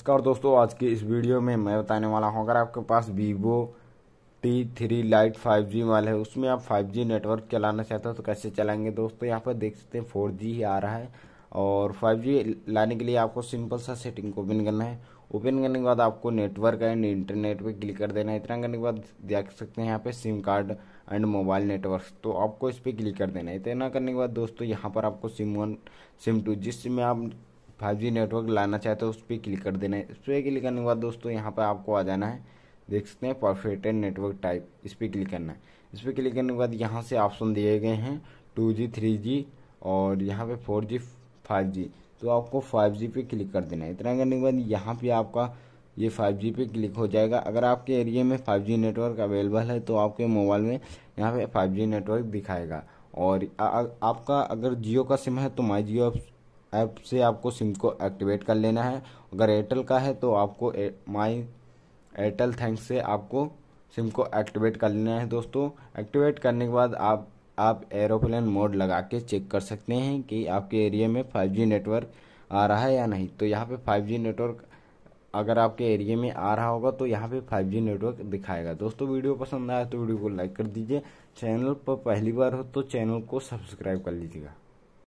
नमस्कार दोस्तों आज के इस वीडियो में मैं बताने वाला हूँ अगर आपके पास Vivo T three lite five G mobile है उसमें आप फाइव जी नेटवर्क चलाना चाहते हो तो कैसे चलाएंगे दोस्तों यहाँ पर देख सकते हैं फोर जी ही आ रहा है और फाइव जी लाने के लिए आपको सिंपल सा सेटिंग को ओपन करना है ओपन करने के बाद आपको नेटवर्क एंड इंटरनेट पर क्लिक कर देना है इतना करने के बाद देख सकते हैं यहाँ पे SIM card and mobile network तो आपको इस पर क्लिक कर देना है इतना करने के बाद दोस्तों यहाँ पर आपको सिम वन सिम टू जिस सिम में आप फाइव जी नेटवर्क लाना चाहते हो तो उस पर क्लिक कर देना है इस पर क्लिक करने के बाद दोस्तों यहाँ पर आपको आ जाना है देख सकते हैं परफेक्टेड नेटवर्क टाइप इस पर क्लिक करना है इस पर क्लिक करने के बाद यहाँ से ऑप्शन दिए गए हैं टू जी थ्री जी और यहाँ पे फोर जी फाइव जी तो आपको फाइव जी पे क्लिक कर देना है इतना करने के बाद यहाँ पे आपका ये फाइव जी पे क्लिक हो जाएगा अगर आपके एरिया में फाइव जी नेटवर्क अवेलेबल है तो आपके मोबाइल में यहाँ पे फाइव जी नेटवर्क दिखाएगा और आ, आ, आपका अगर जियो का सिम है तो माई जियो ऐप से आपको सिम को एक्टिवेट कर लेना है अगर एयरटेल का है तो आपको माई एयरटेल थैंक्स से आपको सिम को एक्टिवेट कर लेना है दोस्तों एक्टिवेट करने के बाद आप आप एरोप्लेन मोड लगा के चेक कर सकते हैं कि आपके एरिया में 5G नेटवर्क आ रहा है या नहीं तो यहाँ पे 5G नेटवर्क अगर आपके एरिया में आ रहा होगा तो यहाँ पे 5G नेटवर्क दिखाएगा दोस्तों वीडियो पसंद आया तो वीडियो को लाइक कर दीजिए चैनल पर पहली बार हो तो चैनल को सब्सक्राइब कर लीजिएगा